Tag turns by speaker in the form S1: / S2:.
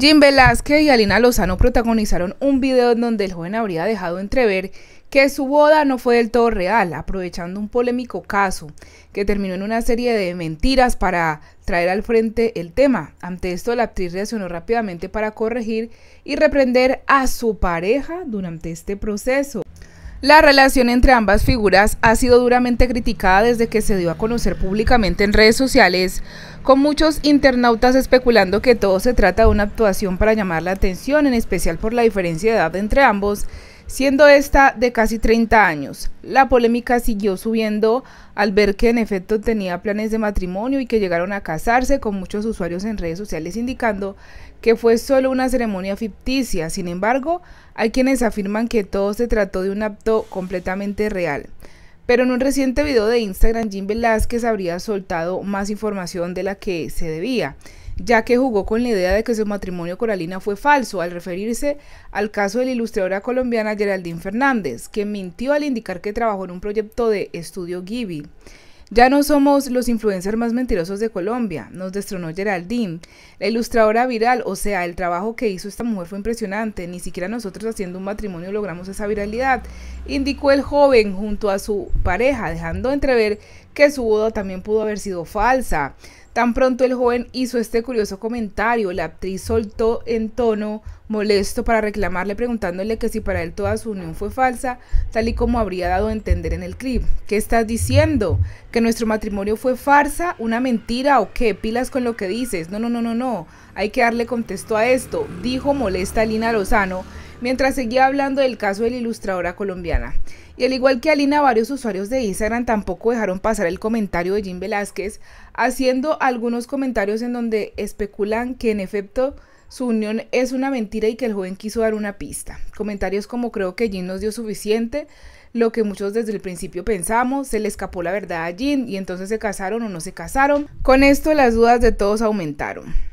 S1: Jim Velázquez y Alina Lozano protagonizaron un video en donde el joven habría dejado entrever que su boda no fue del todo real, aprovechando un polémico caso que terminó en una serie de mentiras para traer al frente el tema. Ante esto, la actriz reaccionó rápidamente para corregir y reprender a su pareja durante este proceso. La relación entre ambas figuras ha sido duramente criticada desde que se dio a conocer públicamente en redes sociales, con muchos internautas especulando que todo se trata de una actuación para llamar la atención, en especial por la diferencia de edad entre ambos siendo esta de casi 30 años. La polémica siguió subiendo al ver que en efecto tenía planes de matrimonio y que llegaron a casarse con muchos usuarios en redes sociales indicando que fue solo una ceremonia ficticia. Sin embargo, hay quienes afirman que todo se trató de un acto completamente real. Pero en un reciente video de Instagram, Jim Velázquez habría soltado más información de la que se debía, ya que jugó con la idea de que su matrimonio con Alina fue falso al referirse al caso de la ilustradora colombiana Geraldine Fernández, que mintió al indicar que trabajó en un proyecto de estudio Gibi. Ya no somos los influencers más mentirosos de Colombia, nos destronó Geraldine, la ilustradora viral, o sea, el trabajo que hizo esta mujer fue impresionante, ni siquiera nosotros haciendo un matrimonio logramos esa viralidad, indicó el joven junto a su pareja, dejando entrever que su boda también pudo haber sido falsa. Tan pronto el joven hizo este curioso comentario, la actriz soltó en tono molesto para reclamarle preguntándole que si para él toda su unión fue falsa, tal y como habría dado a entender en el clip. ¿Qué estás diciendo? ¿Que nuestro matrimonio fue farsa? ¿Una mentira o qué? Pilas con lo que dices. No, no, no, no, no. Hay que darle contexto a esto, dijo molesta Lina Lozano, mientras seguía hablando del caso de la ilustradora colombiana. Y al igual que Alina, varios usuarios de Instagram tampoco dejaron pasar el comentario de Jim Velázquez, haciendo algunos comentarios en donde especulan que en efecto su unión es una mentira y que el joven quiso dar una pista. Comentarios como creo que Jim nos dio suficiente, lo que muchos desde el principio pensamos, se le escapó la verdad a Jim y entonces se casaron o no se casaron. Con esto las dudas de todos aumentaron.